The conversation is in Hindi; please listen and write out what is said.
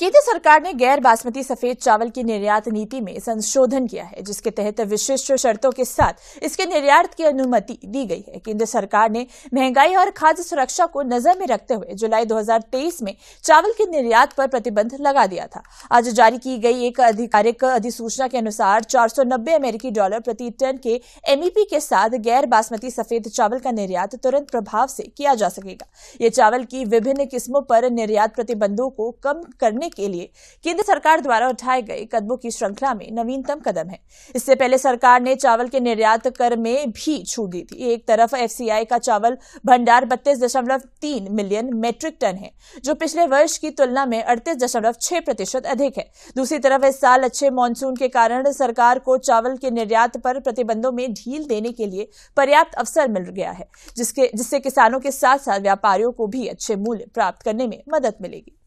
केंद्र सरकार ने गैर बासमती सफेद चावल की निर्यात नीति में संशोधन किया है जिसके तहत विशिष्ट शर्तों के साथ इसके निर्यात की अनुमति दी गई है केंद्र सरकार ने महंगाई और खाद्य सुरक्षा को नजर में रखते हुए जुलाई 2023 में चावल के निर्यात पर प्रतिबंध लगा दिया था आज जारी की गई एक आधिकारिक अधिसूचना के अनुसार चार अमेरिकी डॉलर प्रति टन के एमईपी e के साथ गैर बासमती सफेद चावल का निर्यात तुरंत प्रभाव से किया जा सकेगा ये चावल की विभिन्न किस्मों पर निर्यात प्रतिबंधों को कम करने होने के लिए केंद्र सरकार द्वारा उठाए गए कदमों की श्रृंखला में नवीनतम कदम है इससे पहले सरकार ने चावल के निर्यात कर में भी छूट दी थी एक तरफ एफ का चावल भंडार बत्तीस मिलियन मेट्रिक टन है जो पिछले वर्ष की तुलना में अड़तीस प्रतिशत अधिक है दूसरी तरफ इस साल अच्छे मानसून के कारण सरकार को चावल के निर्यात पर प्रतिबंधों में ढील देने के लिए पर्याप्त अवसर मिल गया है जिसके जिससे किसानों के साथ साथ व्यापारियों को भी अच्छे मूल्य प्राप्त करने में मदद मिलेगी